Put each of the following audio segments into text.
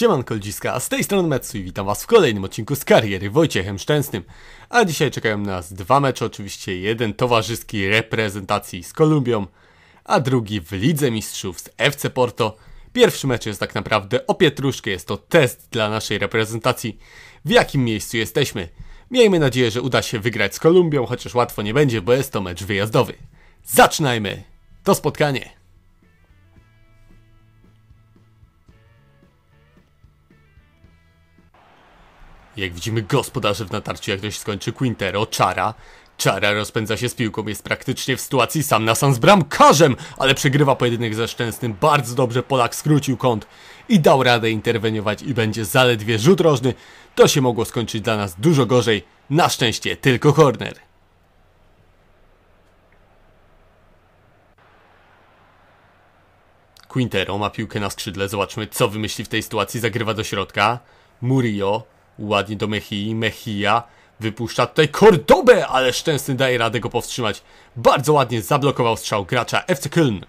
Siemanko ludziska, a z tej strony Metsu i witam was w kolejnym odcinku z kariery Wojciechem Szczęsnym. A dzisiaj czekają nas dwa mecze, oczywiście jeden towarzyski reprezentacji z Kolumbią, a drugi w Lidze Mistrzów z FC Porto. Pierwszy mecz jest tak naprawdę o pietruszkę, jest to test dla naszej reprezentacji, w jakim miejscu jesteśmy. Miejmy nadzieję, że uda się wygrać z Kolumbią, chociaż łatwo nie będzie, bo jest to mecz wyjazdowy. Zaczynajmy to spotkanie! Jak widzimy gospodarzy w natarciu, jak to się skończy, Quintero, Czara. Czara rozpędza się z piłką, jest praktycznie w sytuacji sam na sam z bramkarzem, ale przegrywa pojedynek ze Szczęsnym. Bardzo dobrze Polak skrócił kąt i dał radę interweniować i będzie zaledwie rzut rożny. To się mogło skończyć dla nas dużo gorzej. Na szczęście tylko corner. Quintero ma piłkę na skrzydle, zobaczmy co wymyśli w tej sytuacji, zagrywa do środka. Murillo Ładnie do Mechii. Mechia wypuszcza tutaj Kordobę, ale Szczęsny daje radę go powstrzymać. Bardzo ładnie zablokował strzał gracza FC Köln.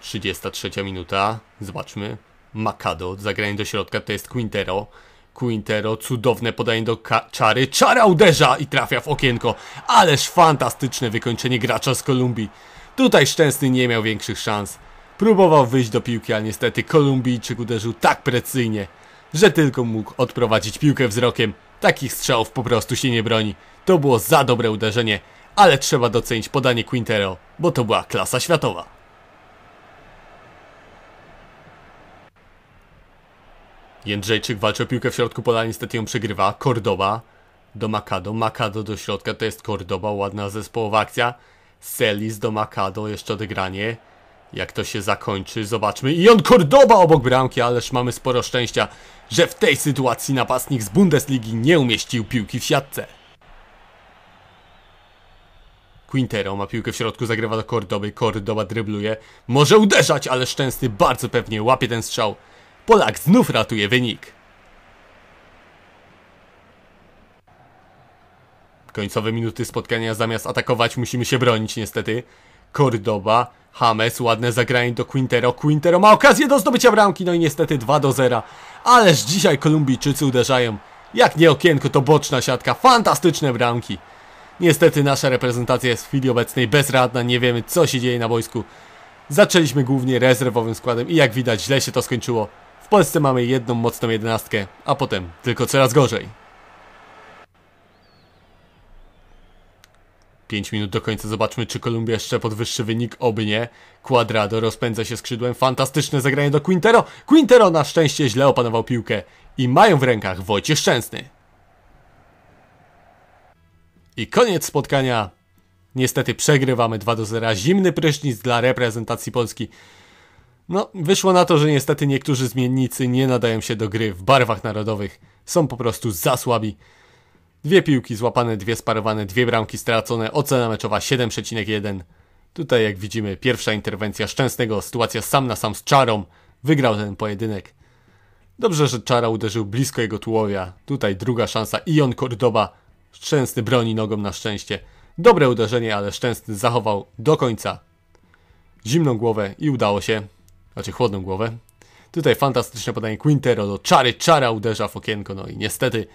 Trzydziesta trzecia minuta. Zobaczmy. Makado, zagranie do środka, to jest Quintero. Quintero, cudowne podanie do czary. Czara uderza i trafia w okienko. Ależ fantastyczne wykończenie gracza z Kolumbii. Tutaj Szczęsny nie miał większych szans. Próbował wyjść do piłki, a niestety Kolumbijczyk uderzył tak precyzyjnie, że tylko mógł odprowadzić piłkę wzrokiem. Takich strzałów po prostu się nie broni. To było za dobre uderzenie, ale trzeba docenić podanie Quintero, bo to była klasa światowa. Jędrzejczyk walczy o piłkę w środku pola, niestety ją przegrywa. Cordoba do Makado, Makado do środka, to jest Cordoba, ładna zespołowa akcja. Celis do Makado, jeszcze odegranie jak to się zakończy, zobaczmy. I on Cordoba obok bramki, ależ mamy sporo szczęścia, że w tej sytuacji napastnik z Bundesligi nie umieścił piłki w siatce. Quintero ma piłkę w środku, zagrywa do Cordoby, Cordoba drybluje, może uderzać, ale Szczęsny bardzo pewnie łapie ten strzał. Polak znów ratuje wynik. Końcowe minuty spotkania, zamiast atakować musimy się bronić niestety. Cordoba Hames, ładne zagranie do Quintero. Quintero ma okazję do zdobycia bramki, no i niestety 2 do 0. Ależ dzisiaj Kolumbijczycy uderzają. Jak nie okienko, to boczna siatka. Fantastyczne bramki. Niestety nasza reprezentacja jest w chwili obecnej bezradna, nie wiemy co się dzieje na wojsku. Zaczęliśmy głównie rezerwowym składem i jak widać źle się to skończyło. W Polsce mamy jedną mocną jedenastkę, a potem tylko coraz gorzej. 5 minut do końca zobaczmy, czy Kolumbia jeszcze podwyższy wynik, oby nie. Quadrado rozpędza się skrzydłem, fantastyczne zagranie do Quintero. Quintero na szczęście źle opanował piłkę i mają w rękach Wojciech Szczęsny. I koniec spotkania. Niestety przegrywamy 2 do 0. Zimny prysznic dla reprezentacji Polski. No, wyszło na to, że niestety niektórzy zmiennicy nie nadają się do gry w barwach narodowych. Są po prostu za słabi. Dwie piłki złapane, dwie sparowane, dwie bramki stracone, ocena meczowa 7,1. Tutaj jak widzimy pierwsza interwencja Szczęsnego, sytuacja sam na sam z Czarą. Wygrał ten pojedynek. Dobrze, że Czara uderzył blisko jego tułowia. Tutaj druga szansa Ion Cordoba. Szczęsny broni nogą na szczęście. Dobre uderzenie, ale Szczęsny zachował do końca zimną głowę i udało się. Znaczy chłodną głowę. Tutaj fantastyczne podanie Quintero do Czary. Czara uderza w okienko, no i niestety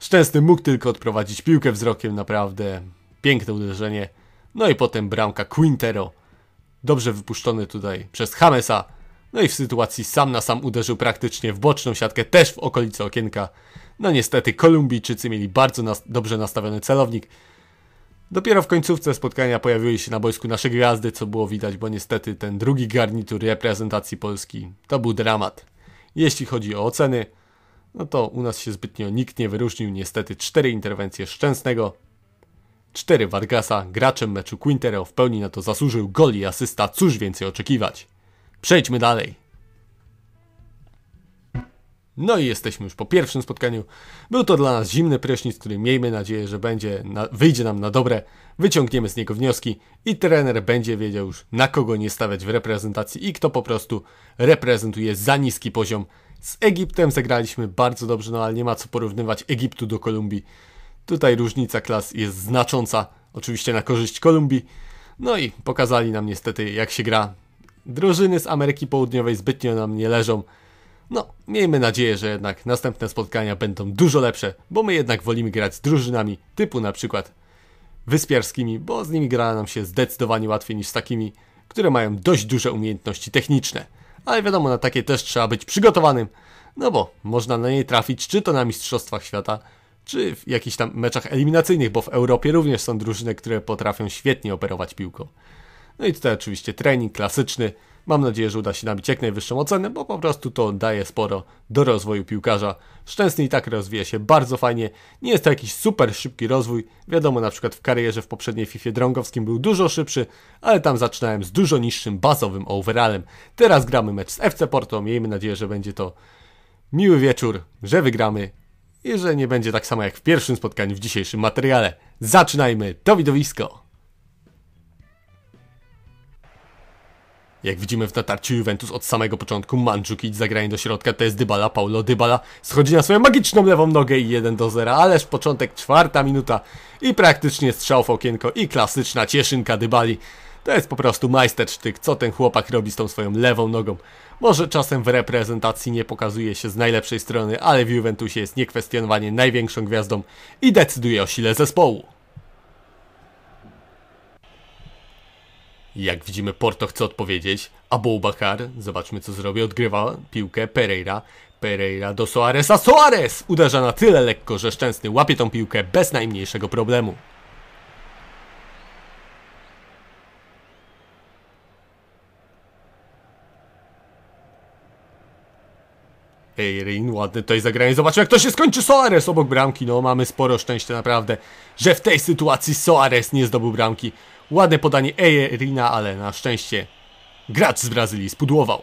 Szczęsny mógł tylko odprowadzić piłkę wzrokiem, naprawdę piękne uderzenie. No i potem bramka Quintero, dobrze wypuszczony tutaj przez Hamesa. No i w sytuacji sam na sam uderzył praktycznie w boczną siatkę, też w okolicy okienka. No niestety Kolumbijczycy mieli bardzo nas dobrze nastawiony celownik. Dopiero w końcówce spotkania pojawiły się na boisku nasze gwiazdy, co było widać, bo niestety ten drugi garnitur reprezentacji Polski to był dramat. Jeśli chodzi o oceny, no to u nas się zbytnio nikt nie wyróżnił. Niestety cztery interwencje Szczęsnego, cztery Vargasa, graczem meczu Quintero w pełni na to zasłużył, goli i asysta, cóż więcej oczekiwać. Przejdźmy dalej. No i jesteśmy już po pierwszym spotkaniu. Był to dla nas zimny prysznic, który miejmy nadzieję, że będzie na, wyjdzie nam na dobre, wyciągniemy z niego wnioski i trener będzie wiedział już na kogo nie stawiać w reprezentacji i kto po prostu reprezentuje za niski poziom z Egiptem zagraliśmy bardzo dobrze, no ale nie ma co porównywać Egiptu do Kolumbii. Tutaj różnica klas jest znacząca, oczywiście na korzyść Kolumbii. No i pokazali nam niestety jak się gra. Drużyny z Ameryki Południowej zbytnio nam nie leżą. No, miejmy nadzieję, że jednak następne spotkania będą dużo lepsze, bo my jednak wolimy grać z drużynami typu na przykład wyspiarskimi, bo z nimi gra nam się zdecydowanie łatwiej niż z takimi, które mają dość duże umiejętności techniczne ale wiadomo, na takie też trzeba być przygotowanym, no bo można na nie trafić czy to na Mistrzostwach Świata, czy w jakichś tam meczach eliminacyjnych, bo w Europie również są drużyny, które potrafią świetnie operować piłką. No i tutaj oczywiście trening klasyczny. Mam nadzieję, że uda się nabić jak najwyższą ocenę, bo po prostu to daje sporo do rozwoju piłkarza. Szczęsny i tak rozwija się bardzo fajnie. Nie jest to jakiś super szybki rozwój. Wiadomo, na przykład w karierze w poprzedniej FIFA Drągowskim był dużo szybszy, ale tam zaczynałem z dużo niższym bazowym overallem. Teraz gramy mecz z FC Porto. Miejmy nadzieję, że będzie to miły wieczór, że wygramy i że nie będzie tak samo jak w pierwszym spotkaniu w dzisiejszym materiale. Zaczynajmy to widowisko! Jak widzimy w natarciu Juventus od samego początku, Mandzukic zagranie do środka, to jest Dybala, Paulo Dybala schodzi na swoją magiczną lewą nogę i 1 do 0, ależ początek, czwarta minuta i praktycznie strzał w okienko i klasyczna cieszynka Dybali. To jest po prostu majstersztyk, co ten chłopak robi z tą swoją lewą nogą. Może czasem w reprezentacji nie pokazuje się z najlepszej strony, ale w Juventusie jest niekwestionowanie największą gwiazdą i decyduje o sile zespołu. Jak widzimy, Porto chce odpowiedzieć. a Bakar, zobaczmy co zrobi, odgrywa piłkę Pereira. Pereira do Soaresa. Soares uderza na tyle lekko, że Szczęsny łapie tą piłkę bez najmniejszego problemu. Eirin, ładne to jest zagranie. Zobaczmy jak to się skończy Soares obok bramki. No mamy sporo szczęścia naprawdę, że w tej sytuacji Soares nie zdobył bramki. Ładne podanie Ejerina, ale na szczęście gracz z Brazylii spudłował.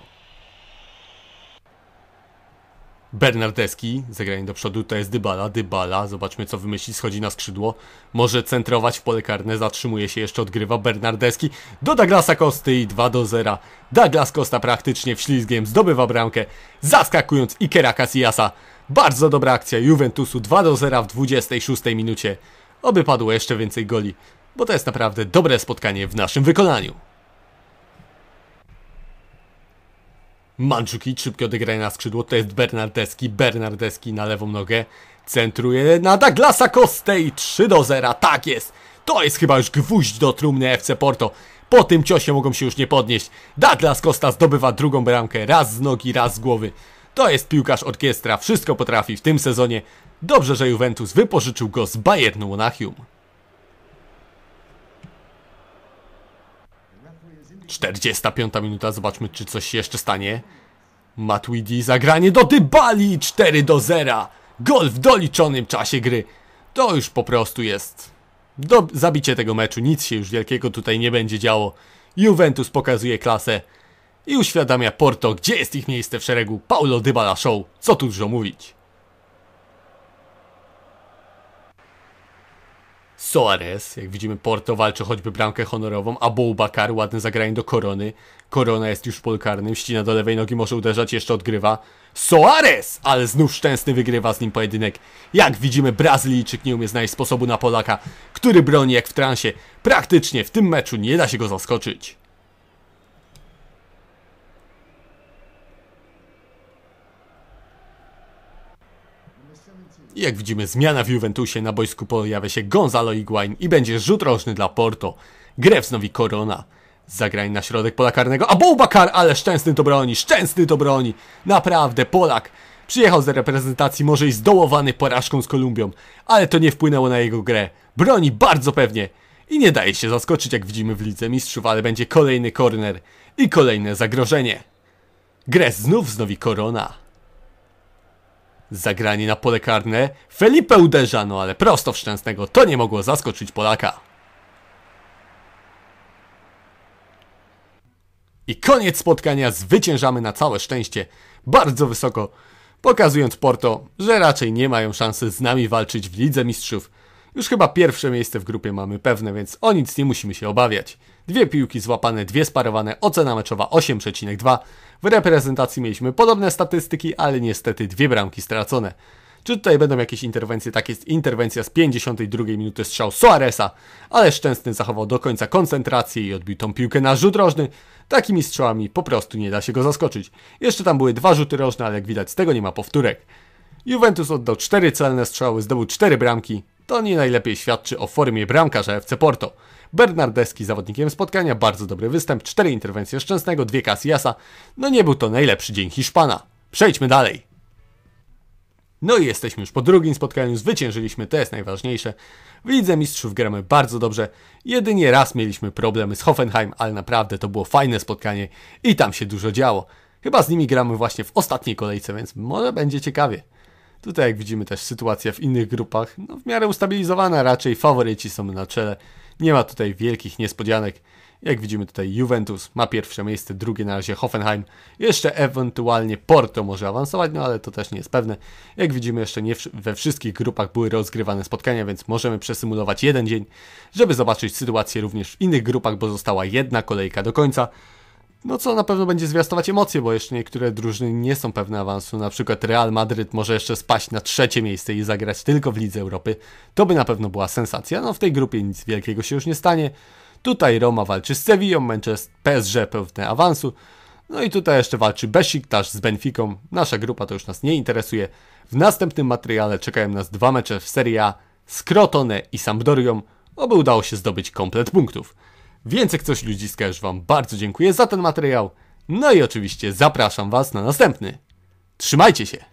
Bernardeski, zagranie do przodu, to jest Dybala, Dybala, zobaczmy co wymyśli, schodzi na skrzydło, może centrować w pole karne, zatrzymuje się, jeszcze odgrywa Bernardeski do Douglasa Kosty i 2 do 0. Douglas Costa praktycznie wślizgiem zdobywa bramkę, zaskakując Ikera Casillas'a. Bardzo dobra akcja Juventusu, 2 do 0 w 26 minucie. Oby padło jeszcze więcej goli bo to jest naprawdę dobre spotkanie w naszym wykonaniu. Manczuki szybkie odegraje na skrzydło, to jest Bernardeski, Bernardeski na lewą nogę, centruje na Douglasa Kostej. i 3 do 0, tak jest! To jest chyba już gwóźdź do trumny FC Porto. Po tym ciosie mogą się już nie podnieść. Douglas Costa zdobywa drugą bramkę, raz z nogi, raz z głowy. To jest piłkarz orkiestra, wszystko potrafi w tym sezonie. Dobrze, że Juventus wypożyczył go z Bayernu Monachium. 45 minuta, zobaczmy czy coś się jeszcze stanie. Matuidi zagranie do Dybali 4 do 0. Gol w doliczonym czasie gry. To już po prostu jest do zabicie tego meczu. Nic się już wielkiego tutaj nie będzie działo. Juventus pokazuje klasę i uświadamia Porto, gdzie jest ich miejsce w szeregu Paulo Dybala Show. Co tu dużo mówić. Soares, jak widzimy, Porto walczy choćby bramkę honorową, a Bakar ładne zagranie do korony. Korona jest już w polkarnym, ścina do lewej nogi, może uderzać, jeszcze odgrywa. Soares! Ale znów szczęsny wygrywa z nim pojedynek. Jak widzimy, Brazylijczyk nie umie znaleźć sposobu na Polaka, który broni jak w transie. Praktycznie w tym meczu nie da się go zaskoczyć. I jak widzimy zmiana w Juventusie, na boisku pojawia się Gonzalo Higuain i będzie rzut rożny dla Porto. Grę wznowi Korona. Zagrań na środek pola karnego, a Boubakar, ale szczęsny to broni, szczęsny to broni. Naprawdę, Polak. Przyjechał z reprezentacji może i zdołowany porażką z Kolumbią, ale to nie wpłynęło na jego grę. Broni bardzo pewnie i nie daje się zaskoczyć jak widzimy w Lidze Mistrzów, ale będzie kolejny korner i kolejne zagrożenie. Grę znów wznowi Korona. Zagranie na pole karne. Felipe uderza, no ale prosto w Szczęsnego. To nie mogło zaskoczyć Polaka. I koniec spotkania zwyciężamy na całe szczęście. Bardzo wysoko. Pokazując Porto, że raczej nie mają szansy z nami walczyć w Lidze Mistrzów. Już chyba pierwsze miejsce w grupie mamy pewne, więc o nic nie musimy się obawiać. Dwie piłki złapane, dwie sparowane, ocena meczowa 8,2. W reprezentacji mieliśmy podobne statystyki, ale niestety dwie bramki stracone. Czy tutaj będą jakieś interwencje? Tak jest interwencja z 52 minuty strzał Soaresa, ale Szczęsny zachował do końca koncentrację i odbił tą piłkę na rzut rożny. Takimi strzałami po prostu nie da się go zaskoczyć. Jeszcze tam były dwa rzuty rożne, ale jak widać z tego nie ma powtórek. Juventus oddał 4 celne strzały, zdobył 4 bramki, to nie najlepiej świadczy o formie bramkarza FC Porto. Bernardeski zawodnikiem spotkania, bardzo dobry występ, 4 interwencje szczęsnego, 2 Casillasa. No nie był to najlepszy dzień Hiszpana. Przejdźmy dalej. No i jesteśmy już po drugim spotkaniu, zwyciężyliśmy, to jest najważniejsze. W Lidze Mistrzów gramy bardzo dobrze, jedynie raz mieliśmy problemy z Hoffenheim, ale naprawdę to było fajne spotkanie i tam się dużo działo. Chyba z nimi gramy właśnie w ostatniej kolejce, więc może będzie ciekawie. Tutaj jak widzimy też sytuacja w innych grupach, no w miarę ustabilizowana, raczej faworyci są na czele. Nie ma tutaj wielkich niespodzianek. Jak widzimy tutaj Juventus ma pierwsze miejsce, drugie na razie Hoffenheim, jeszcze ewentualnie Porto może awansować, no ale to też nie jest pewne. Jak widzimy jeszcze nie we wszystkich grupach były rozgrywane spotkania, więc możemy przesymulować jeden dzień, żeby zobaczyć sytuację również w innych grupach, bo została jedna kolejka do końca no co na pewno będzie zwiastować emocje, bo jeszcze niektóre drużyny nie są pewne awansu, na przykład Real Madryt może jeszcze spaść na trzecie miejsce i zagrać tylko w Lidze Europy. To by na pewno była sensacja, no w tej grupie nic wielkiego się już nie stanie. Tutaj Roma walczy z Sevillą, Manchester PSG pewne awansu, no i tutaj jeszcze walczy Besiktasz z Benficą. Nasza grupa to już nas nie interesuje. W następnym materiale czekają nas dwa mecze w Serie A z Crotone i Sampdorią, oby udało się zdobyć komplet punktów. Więc jak coś ludziska już Wam bardzo dziękuję za ten materiał. No i oczywiście zapraszam Was na następny. Trzymajcie się!